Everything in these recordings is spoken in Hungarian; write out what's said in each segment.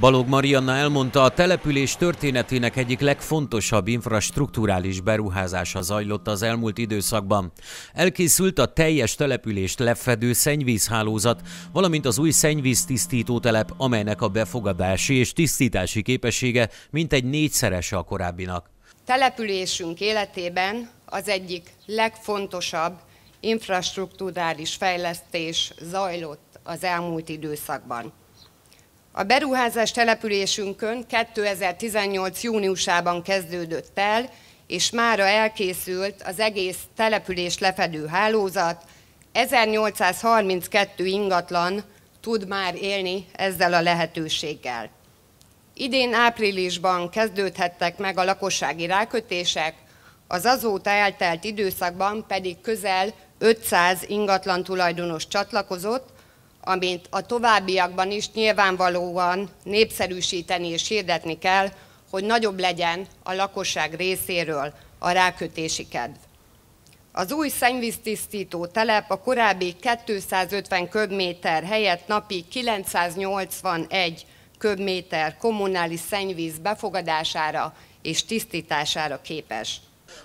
Balog Marianna elmondta, a település történetének egyik legfontosabb infrastruktúrális beruházása zajlott az elmúlt időszakban. Elkészült a teljes települést lefedő szennyvízhálózat, valamint az új szennyvíztisztító telep, amelynek a befogadási és tisztítási képessége mintegy négyszerese a korábbinak. Településünk életében az egyik legfontosabb infrastruktúrális fejlesztés zajlott az elmúlt időszakban. A beruházás településünkön 2018. júniusában kezdődött el, és mára elkészült az egész település lefedő hálózat, 1832 ingatlan tud már élni ezzel a lehetőséggel. Idén áprilisban kezdődhettek meg a lakossági rákötések, az azóta eltelt időszakban pedig közel 500 ingatlan tulajdonos csatlakozott, amint a továbbiakban is nyilvánvalóan népszerűsíteni és hirdetni kell, hogy nagyobb legyen a lakosság részéről a rákötési kedv. Az új szennyvíztisztító telep a korábbi 250 köbméter helyett napi 981 köbméter kommunális szennyvíz befogadására és tisztítására képes.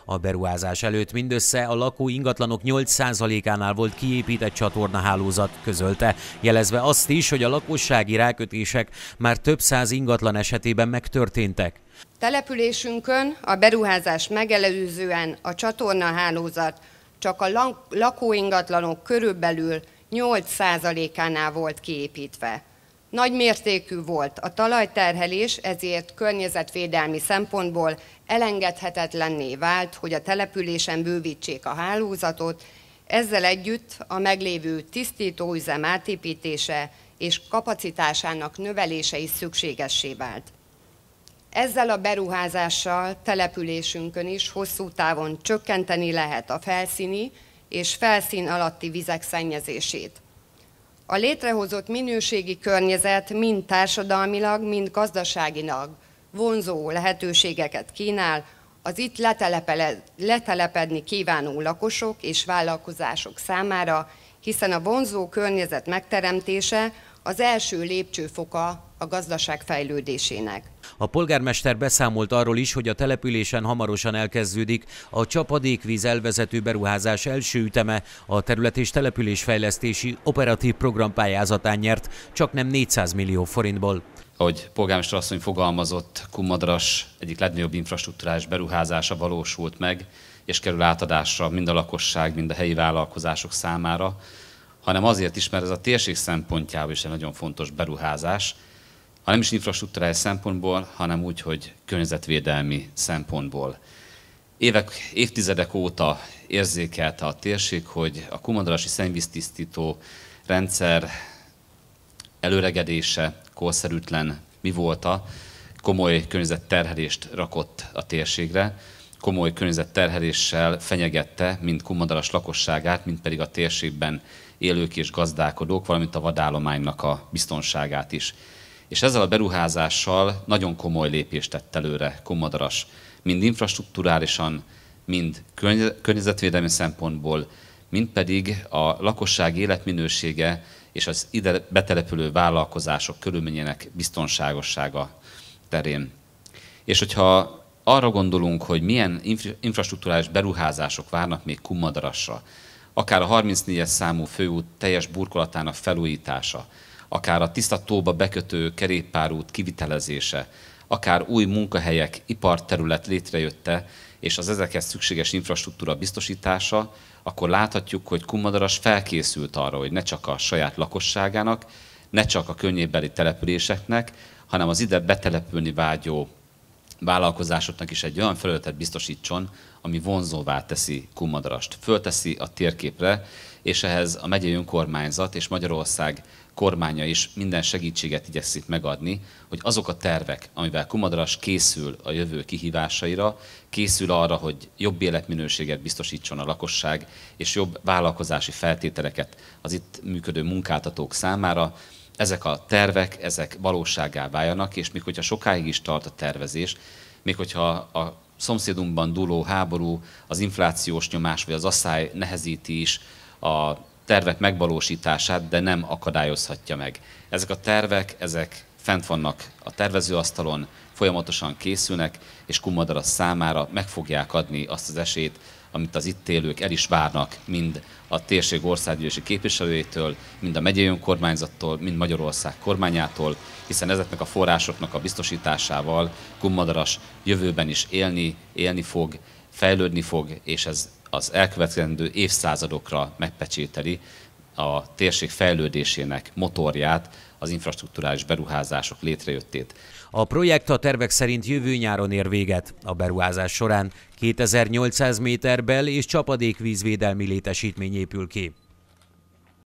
A beruházás előtt mindössze a lakó ingatlanok 8%-ánál volt kiépített csatornahálózat, közölte, jelezve azt is, hogy a lakossági rákötések már több száz ingatlan esetében megtörténtek. Településünkön a beruházás megelőzően a csatornahálózat csak a lakóingatlanok körülbelül 8%-ánál volt kiépítve. Nagy mértékű volt a talajterhelés, ezért környezetvédelmi szempontból elengedhetetlenné vált, hogy a településen bővítsék a hálózatot, ezzel együtt a meglévő tisztítóüzem átépítése és kapacitásának növelése is szükségessé vált. Ezzel a beruházással településünkön is hosszú távon csökkenteni lehet a felszíni és felszín alatti vizek szennyezését. A létrehozott minőségi környezet mind társadalmilag, mind gazdaságilag vonzó lehetőségeket kínál az itt letelepedni kívánó lakosok és vállalkozások számára, hiszen a vonzó környezet megteremtése az első lépcsőfoka a gazdaság fejlődésének. A polgármester beszámolt arról is, hogy a településen hamarosan elkezdődik a csapadékvíz elvezető beruházás első üteme a terület és településfejlesztési operatív program pályázatán nyert, csak nem 400 millió forintból. Ahogy polgármester asszony fogalmazott, Kumadras egyik legnagyobb infrastruktúrás beruházása valósult meg, és kerül átadásra mind a lakosság, mind a helyi vállalkozások számára hanem azért is, mert ez a térség szempontjából is egy nagyon fontos beruházás, ha nem is infrastruktúrális szempontból, hanem úgy, hogy környezetvédelmi szempontból. Évek, évtizedek óta érzékelte a térség, hogy a kumandarasi szennyvíztisztító rendszer előregedése, korszerűtlen mi volta, komoly környezetterhelést rakott a térségre, komoly környezetterheléssel fenyegette mind Kumadaras lakosságát, mind pedig a térségben élők és gazdálkodók, valamint a vadállománynak a biztonságát is. És ezzel a beruházással nagyon komoly lépést tett előre Kumadaras, mind infrastruktúrálisan, mind környezetvédelmi szempontból, mind pedig a lakosság életminősége és az ide betelepülő vállalkozások körülményének biztonságossága terén. És hogyha arra gondolunk, hogy milyen infrastruktúrális beruházások várnak még kummadarasra, akár a 34-es számú főút teljes burkolatának felújítása, akár a tiszta tóba bekötő kerékpárút kivitelezése, akár új munkahelyek, iparterület létrejötte, és az ezekhez szükséges infrastruktúra biztosítása, akkor láthatjuk, hogy Kumadaras felkészült arra, hogy ne csak a saját lakosságának, ne csak a könnyébbeli településeknek, hanem az ide betelepülni vágyó vállalkozásoknak is egy olyan felületet biztosítson, ami vonzóvá teszi Kunmadarast. Fölteszi a térképre, és ehhez a megyei önkormányzat és Magyarország kormánya is minden segítséget igyekszik megadni, hogy azok a tervek, amivel Kumadras készül a jövő kihívásaira, készül arra, hogy jobb életminőséget biztosítson a lakosság, és jobb vállalkozási feltételeket az itt működő munkáltatók számára, ezek a tervek, ezek valóságá váljanak, és még hogyha sokáig is tart a tervezés, még hogyha a szomszédunkban dúló háború, az inflációs nyomás vagy az asszály nehezíti is a tervek megvalósítását, de nem akadályozhatja meg. Ezek a tervek, ezek fent vannak a tervezőasztalon, folyamatosan készülnek, és Kumadara számára meg fogják adni azt az esélyt, amit az itt élők el is várnak, mind a térség országgyűlési képviselőjétől, mind a megyei önkormányzattól, mind Magyarország kormányától, hiszen ezeknek a forrásoknak a biztosításával Gummadaras jövőben is élni, élni fog, fejlődni fog, és ez az elkövetkezendő évszázadokra megpecsételi a térség fejlődésének motorját, az infrastruktúrális beruházások létrejöttét. A projekt a tervek szerint jövő nyáron ér véget. A beruházás során 2800 méter bel- és csapadékvízvédelmi létesítmény épül ki.